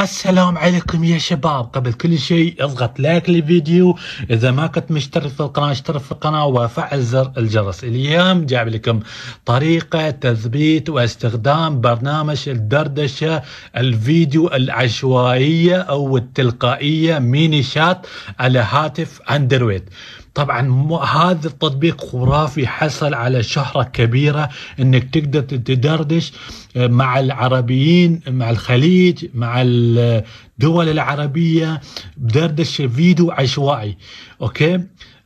السلام عليكم يا شباب قبل كل شيء اضغط لايك للفيديو اذا ما كنت مشترك في القناه اشترك في القناه وفعل زر الجرس اليوم جايب لكم طريقه تثبيت واستخدام برنامج الدردشه الفيديو العشوائيه او التلقائيه ميني شات على هاتف اندرويد طبعا هذا التطبيق خرافي حصل على شهرة كبيرة انك تقدر تدردش آه، مع العربيين مع الخليج مع الدول العربية بدردش فيديو عشوائي أوكي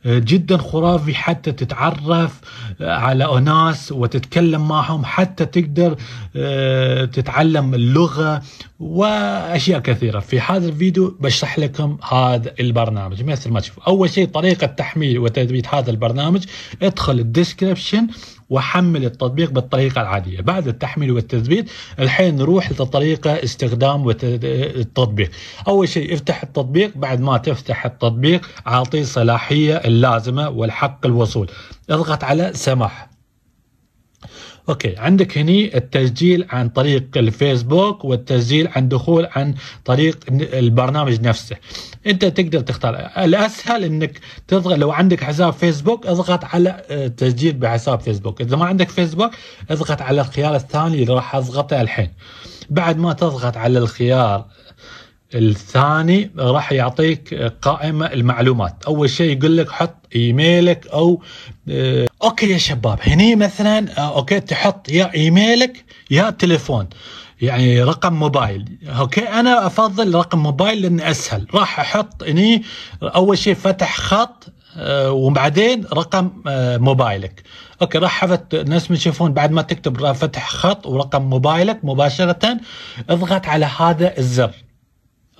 آه، جدا خرافي حتى تتعرف آه، على أناس وتتكلم معهم حتى تقدر آه، تتعلم اللغة وأشياء كثيرة في هذا الفيديو بشرح لكم هذا البرنامج مثل ما تشوف أول شيء طريقة تحميل وتثبيت هذا البرنامج ادخل الديسكريبشن وحمل التطبيق بالطريقة العادية بعد التحميل والتثبيت الحين نروح لطريقة استخدام التطبيق أول شيء افتح التطبيق بعد ما تفتح التطبيق أعطيه الصلاحية اللازمة والحق الوصول اضغط على سماح اوكي عندك هني التسجيل عن طريق الفيسبوك والتسجيل عن دخول عن طريق البرنامج نفسه انت تقدر تختار الاسهل انك تضغط لو عندك حساب فيسبوك اضغط على آه، تسجيل بحساب فيسبوك اذا ما عندك فيسبوك اضغط على الخيار الثاني اللي راح اضغطه الحين بعد ما تضغط على الخيار الثاني راح يعطيك قائمة المعلومات أول شيء يقول لك حط إيميلك أو آه، أوكي يا شباب هني مثلا آه، أوكي تحط يا إيميلك يا تليفون يعني رقم موبايل اوكي انا افضل رقم موبايل لان اسهل راح احط هني اول شيء فتح خط آه، وبعدين رقم موبايلك اوكي راح حفت ناس يشوفون بعد ما تكتب فتح خط ورقم موبايلك مباشره اضغط على هذا الزر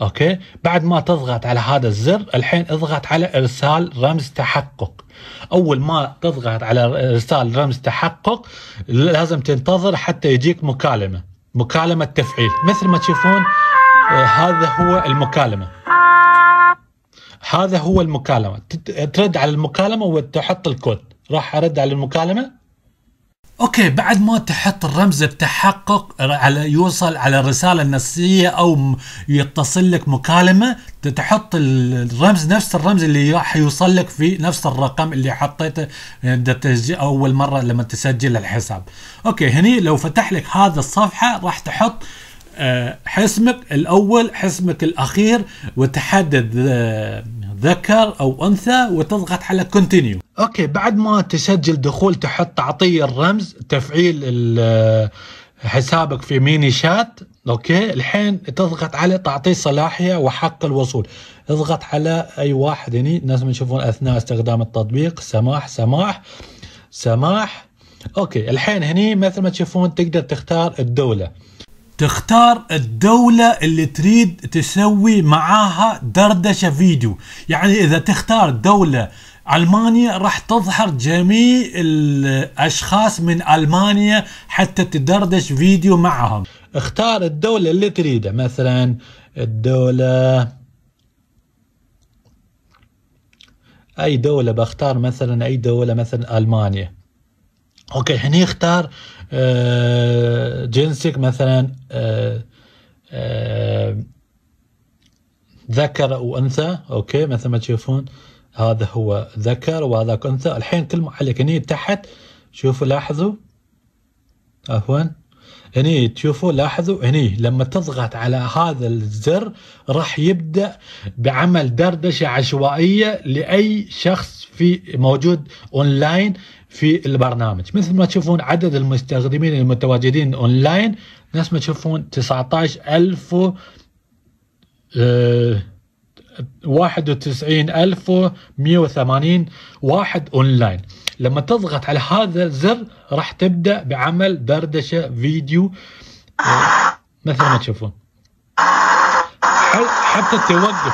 اوكي بعد ما تضغط على هذا الزر الحين اضغط على ارسال رمز تحقق اول ما تضغط على ارسال رمز تحقق لازم تنتظر حتى يجيك مكالمه مكالمه تفعيل مثل ما تشوفون آه، هذا هو المكالمه هذا هو المكالمه ترد على المكالمه وتحط الكود راح ارد على المكالمه اوكي بعد ما تحط الرمز بتحقق على يوصل على الرسالة النصية او يتصل لك مكالمه تحط الرمز نفس الرمز اللي حيوصل لك في نفس الرقم اللي حطيته آه، اول مره لما تسجل الحساب اوكي هني لو فتح لك هذا الصفحه راح تحط آه، حسمك الاول حسمك الاخير وتحدد آه، ذكر او انثى وتضغط على كونتينيو اوكي بعد ما تسجل دخول تحط تعطيه الرمز تفعيل حسابك في ميني شات اوكي الحين تضغط على تعطيه صلاحيه وحق الوصول اضغط على اي واحد هني الناس يشوفون اثناء استخدام التطبيق سماح سماح سماح اوكي الحين هني مثل ما تشوفون تقدر تختار الدوله تختار الدولة اللي تريد تسوي معاها دردشة فيديو يعني إذا تختار دولة ألمانيا راح تظهر جميع الأشخاص من ألمانيا حتى تدردش فيديو معهم اختار الدولة اللي تريدها مثلا الدولة أي دولة بختار مثلا أي دولة مثلا ألمانيا اوكي هني اختار آه، جنسك مثلا آه، آه، ذكر وانثى اوكي مثل ما تشوفون هذا هو ذكر وهذاك انثى الحين كل عليك هني تحت شوفوا لاحظوا عفوا هني تشوفوا لاحظوا هني لما تضغط على هذا الزر راح يبدا بعمل دردشه عشوائيه لاي شخص في موجود اونلاين في البرنامج مثل ما تشوفون عدد المستخدمين المتواجدين اونلاين نفس ما تشوفون 19000 91180 آه، واحد اونلاين لما تضغط على هذا الزر راح تبدا بعمل دردشه فيديو آه، مثل ما تشوفون حتى توقف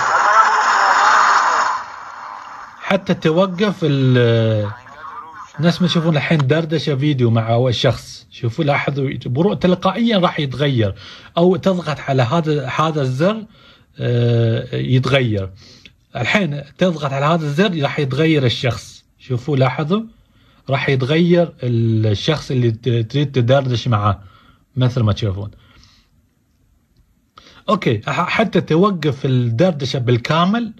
حتى توقف الناس ما يشوفون الحين دردشه فيديو مع شخص شوفوا لاحظوا برو تلقائيا راح يتغير او تضغط على هذا هذا الزر آه، يتغير الحين تضغط على هذا الزر راح يتغير الشخص شوفوا لاحظوا راح يتغير الشخص اللي تريد تدردش معاه مثل ما تشوفون اوكي حتى توقف الدردشه بالكامل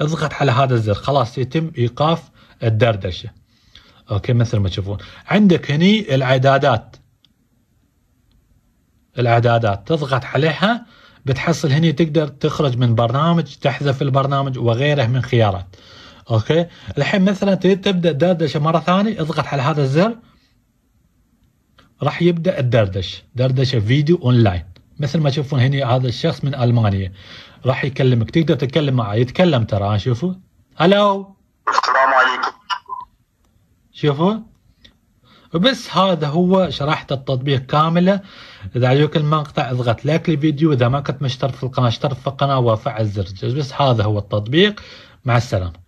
اضغط على هذا الزر خلاص يتم ايقاف الدردشه اوكي مثل ما تشوفون عندك هني الاعدادات الاعدادات تضغط عليها بتحصل هني تقدر تخرج من برنامج تحذف البرنامج وغيره من خيارات اوكي الحين مثلا تريد تبدا دردشه مره ثانيه اضغط على هذا الزر راح يبدا الدردش دردشه فيديو اونلاين مثل ما تشوفون هني هذا الشخص من المانيا راح يكلمك تقدر تتكلم معه يتكلم ترى شوفوا هلو شوفوا وبس هذا هو شرحت التطبيق كامله اذا عجبك المقطع اضغط لايك للفيديو اذا ما كنت مشترك في القناه اشترك في القناه وفعل زر بس هذا هو التطبيق مع السلامه